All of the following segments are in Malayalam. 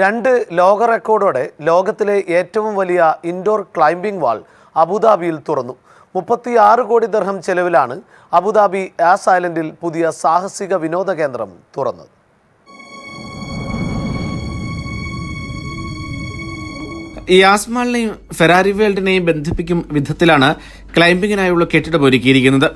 രണ്ട് ലോക റെക്കോർഡോടെ ലോകത്തിലെ ഏറ്റവും വലിയ ഇൻഡോർ ക്ലൈംബിംഗ് വാൾ അബുദാബിയിൽ തുറന്നു മുപ്പത്തിയാറ് കോടി ദർഹം ചെലവിലാണ് അബുദാബി ആസ് ഐലൻഡിൽ പുതിയ സാഹസിക വിനോദ കേന്ദ്രം തുറന്നത് ഈ ആസ്മാളിനെയും ഫെറാരി വേൾഡിനെയും ബന്ധിപ്പിക്കും വിധത്തിലാണ് ക്ലൈംബിങ്ങിനായുള്ള കെട്ടിടം ഒരുക്കിയിരിക്കുന്നത്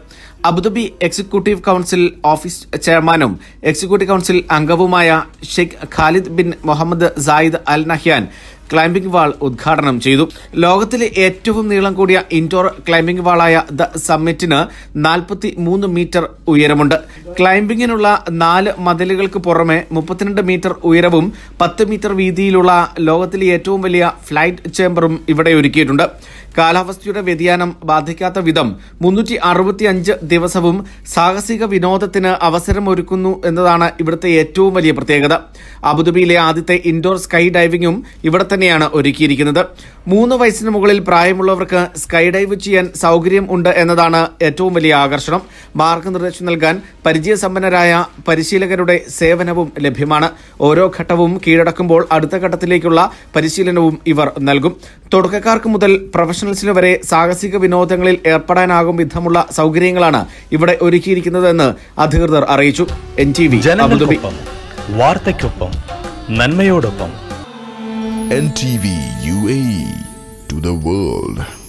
അബുദാബി എക്സിക്യൂട്ടീവ് കൗൺസിൽ ഓഫീസ് ചെയർമാനും എക്സിക്യൂട്ടീവ് കൗൺസിൽ അംഗവുമായ Sheikh Khalid bin Mohammed Zayed Al Nahyan climbing wall ഉദ്ഘാടനം ചെയ്തു ലോകത്തിലെ ഏറ്റവും നീളം കൂടിയ ഇൻഡോർ ക്ലൈംബിംഗ് വാളായ ദ സമ്മിറ്റിന് നാൽപ്പത്തി മൂന്ന് മീറ്റർ ഉയരമുണ്ട് ക്ലൈംബിങ്ങിനുള്ള നാല് മതിലുകൾക്ക് പുറമെ മുപ്പത്തിരണ്ട് മീറ്റർ ഉയരവും പത്ത് മീറ്റർ വീതിയിലുള്ള ലോകത്തിലെ ഏറ്റവും വലിയ ഫ്ലൈറ്റ് ചേംബറും ഇവിടെ ഒരുക്കിയിട്ടുണ്ട് കാലാവസ്ഥയുടെ വ്യതിയാനം ബാധ സാധിക്കാത്ത വിധം മുന്നൂറ്റി അറുപത്തിയഞ്ച് ദിവസവും സാഹസിക വിനോദത്തിന് അവസരമൊരുക്കുന്നു എന്നതാണ് ഇവിടുത്തെ ഏറ്റവും വലിയ പ്രത്യേകത അബുദാബിയിലെ ആദ്യത്തെ ഇൻഡോർ സ്കൈ ഡൈവിംഗും ഇവിടെ തന്നെയാണ് ഒരുക്കിയിരിക്കുന്നത് മൂന്ന് വയസ്സിന് മുകളിൽ പ്രായമുള്ളവർക്ക് സ്കൈ ഡൈവ് ചെയ്യാൻ സൗകര്യം ഉണ്ട് എന്നതാണ് ഏറ്റവും വലിയ ആകർഷണം മാർഗനിർദ്ദേശം നൽകാൻ പരിചയസമ്പന്നരായ പരിശീലകരുടെ സേവനവും ലഭ്യമാണ് ഓരോ ഘട്ടവും കീഴടക്കുമ്പോൾ അടുത്ത ഘട്ടത്തിലേക്കുള്ള പരിശീലനവും ഇവർ നൽകും തുടക്കക്കാർക്ക് മുതൽ പ്രൊഫഷണൽസിന് വരെ സാഹസിക വിനോദ പ്രദേശങ്ങളിൽ ഏർപ്പെടാനാകും വിധമുള്ള സൗകര്യങ്ങളാണ് ഇവിടെ ഒരുക്കിയിരിക്കുന്നതെന്ന് അധികൃതർ അറിയിച്ചു എൻ ടി വി വാർത്തയ്ക്കൊപ്പം നന്മയോടൊപ്പം N T V U A to the world